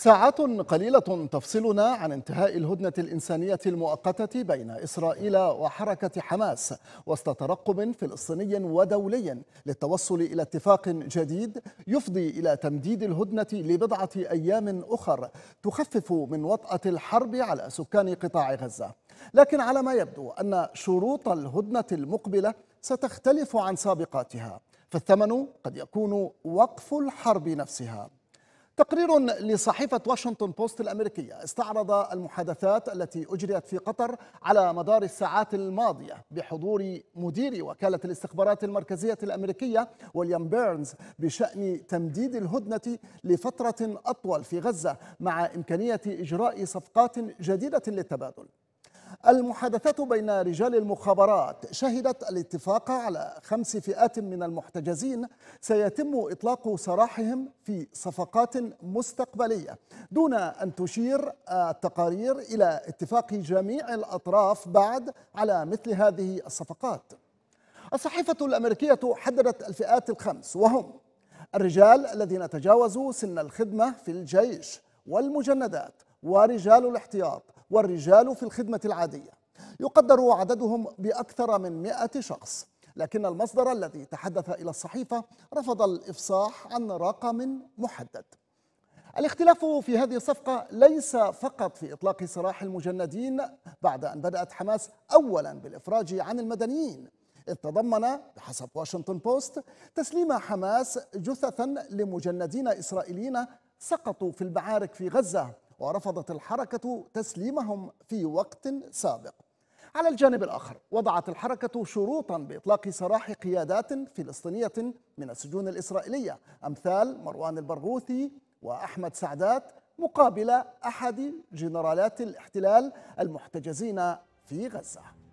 ساعات قليلة تفصلنا عن انتهاء الهدنة الإنسانية المؤقتة بين إسرائيل وحركة حماس وسط ترقب فلسطيني ودولي للتوصل إلى اتفاق جديد يفضي إلى تمديد الهدنة لبضعة أيام أخر تخفف من وطأة الحرب على سكان قطاع غزة لكن على ما يبدو أن شروط الهدنة المقبلة ستختلف عن سابقاتها فالثمن قد يكون وقف الحرب نفسها تقرير لصحيفة واشنطن بوست الأمريكية استعرض المحادثات التي أجريت في قطر على مدار الساعات الماضية بحضور مدير وكالة الاستخبارات المركزية الأمريكية ويليام بيرنز بشأن تمديد الهدنة لفترة أطول في غزة مع إمكانية إجراء صفقات جديدة للتبادل المحادثات بين رجال المخابرات شهدت الاتفاق على خمس فئات من المحتجزين سيتم إطلاق سراحهم في صفقات مستقبلية دون أن تشير التقارير إلى اتفاق جميع الأطراف بعد على مثل هذه الصفقات الصحيفة الأمريكية حددت الفئات الخمس وهم الرجال الذين تجاوزوا سن الخدمة في الجيش والمجندات ورجال الاحتياط والرجال في الخدمة العادية يقدر عددهم بأكثر من 100 شخص لكن المصدر الذي تحدث إلى الصحيفة رفض الإفصاح عن رقم محدد الاختلاف في هذه الصفقة ليس فقط في إطلاق سراح المجندين بعد أن بدأت حماس أولا بالإفراج عن المدنيين إذ تضمن بحسب واشنطن بوست تسليم حماس جثثا لمجندين إسرائيليين سقطوا في المعارك في غزة ورفضت الحركة تسليمهم في وقت سابق على الجانب الآخر وضعت الحركة شروطا بإطلاق سراح قيادات فلسطينية من السجون الإسرائيلية أمثال مروان البرغوثي وأحمد سعدات مقابل أحد جنرالات الاحتلال المحتجزين في غزة